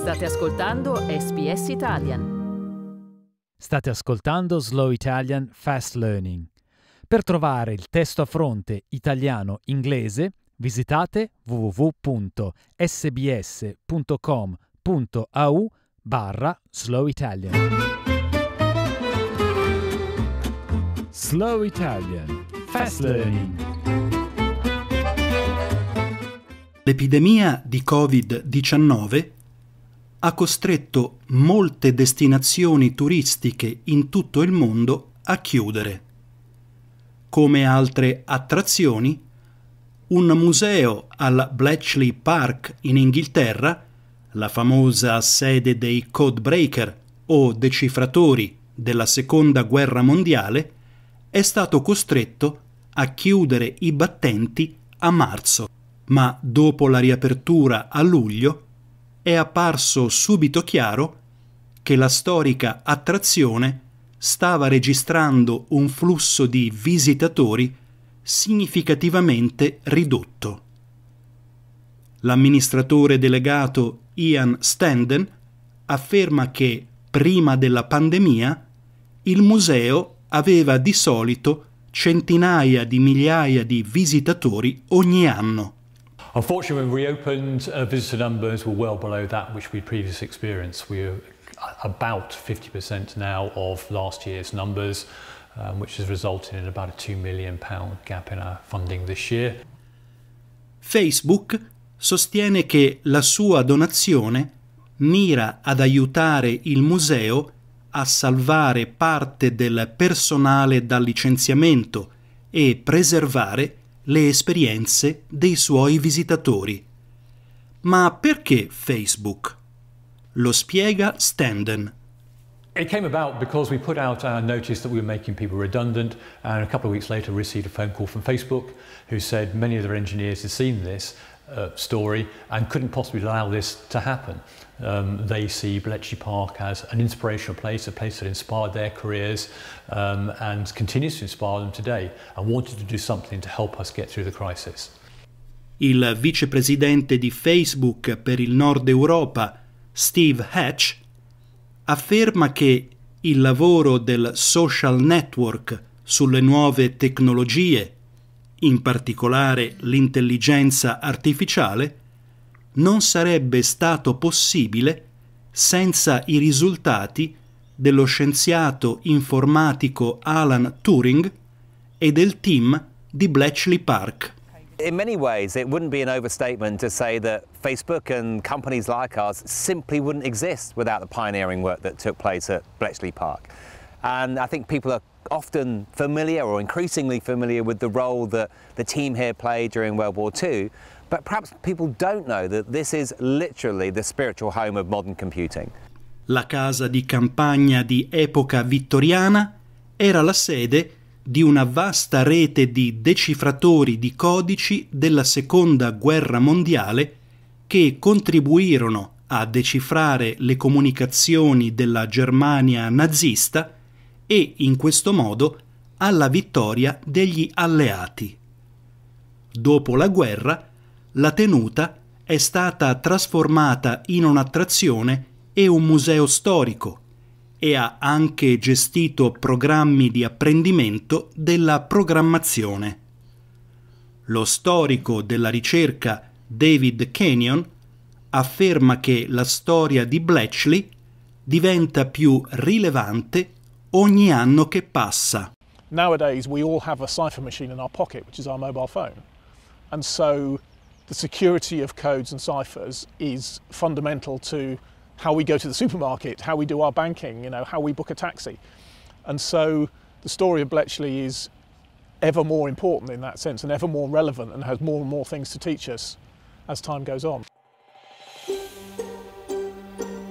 State ascoltando SBS Italian. State ascoltando Slow Italian Fast Learning. Per trovare il testo a fronte italiano-inglese visitate www.sbs.com.au barra Slow Italian. Slow Italian Fast Learning. L'epidemia di Covid-19 ha costretto molte destinazioni turistiche in tutto il mondo a chiudere. Come altre attrazioni, un museo al Bletchley Park in Inghilterra, la famosa sede dei codebreaker o decifratori della Seconda Guerra Mondiale, è stato costretto a chiudere i battenti a marzo, ma dopo la riapertura a luglio è apparso subito chiaro che la storica attrazione stava registrando un flusso di visitatori significativamente ridotto. L'amministratore delegato Ian Standen afferma che prima della pandemia il museo aveva di solito centinaia di migliaia di visitatori ogni anno. Unfortunately, when we reopened, uh, visitor numbers were well below that which we previously experienced. We were about 50% now of last year's numbers, um, which has resulted in about a £2 million gap in our funding this year. Facebook sostiene che la sua donazione mira ad aiutare il museo a salvare parte del personale dal licenziamento e preservare le esperienze dei suoi visitatori. Ma perché Facebook? Lo spiega Standen. It came about because we put out our notice that we were making people redundant, and a couple of weeks later, received a phone call from Facebook who said many of their engineers had seen this Uh, story and couldn't possibly allow this to happen. Um, they see Bletchley Park as an inspirational place, a place that inspired their careers um, and continues to inspire them today and wanted to do something to help us get through the crisis. Il vicepresidente di Facebook per il Nord Europa, Steve Hatch, afferma che il lavoro del social network sulle nuove tecnologie in particolare l'intelligenza artificiale, non sarebbe stato possibile senza i risultati dello scienziato informatico Alan Turing e del team di Bletchley Park. In many ways, it wouldn't be an overstatement to say that Facebook and companies like ours simply wouldn't exist without the pioneering work that took place at Bletchley Park. And I think people are often familiar or increasingly familiar with the role that the team here played during World War II, but perhaps people don't know that this is literally the spiritual home of modern computing. La casa di campagna di epoca vittoriana era la sede di una vasta rete di decifratori di codici della Seconda Guerra Mondiale che contribuirono a decifrare le comunicazioni della Germania nazista e in questo modo alla vittoria degli alleati. Dopo la guerra, la tenuta è stata trasformata in un'attrazione e un museo storico e ha anche gestito programmi di apprendimento della programmazione. Lo storico della ricerca David Kenyon afferma che la storia di Bletchley diventa più rilevante ogni anno che passa. Nowadays we all have a cipher machine in our pocket, which is our mobile phone. And so the security of codes and ciphers is fundamental to how we go to the supermarket, how we do our banking, you know, how we book a taxi. And so the story of Bletchley is ever more important in that sense and ever more relevant and has more and more things to teach us as time goes on.